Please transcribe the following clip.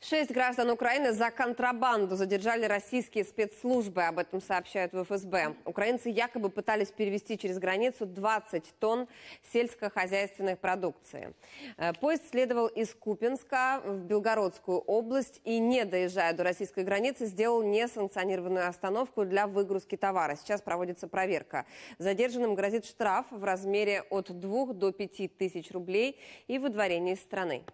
Шесть граждан Украины за контрабанду задержали российские спецслужбы. Об этом сообщают в ФСБ. Украинцы якобы пытались перевести через границу 20 тонн сельскохозяйственной продукции. Э, поезд следовал из Купинска в Белгородскую область и, не доезжая до российской границы, сделал несанкционированную остановку для выгрузки товара. Сейчас проводится проверка. Задержанным грозит штраф в размере от 2 до 5 тысяч рублей и выдворение из страны.